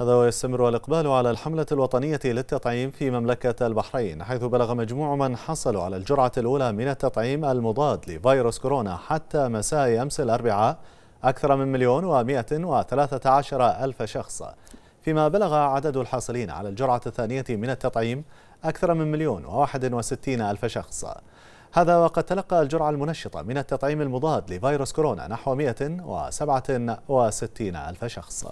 هذا ويستمر الإقبال على الحملة الوطنية للتطعيم في مملكة البحرين حيث بلغ مجموع من حصلوا على الجرعة الأولى من التطعيم المضاد لفيروس كورونا حتى مساء أمس الأربعاء أكثر من مليون ومائة وثلاثة عشر ألف شخص فيما بلغ عدد الحاصلين على الجرعة الثانية من التطعيم أكثر من مليون وواحد وستين ألف شخص هذا وقد تلقى الجرعة المنشطة من التطعيم المضاد لفيروس كورونا نحو وستين ألف شخص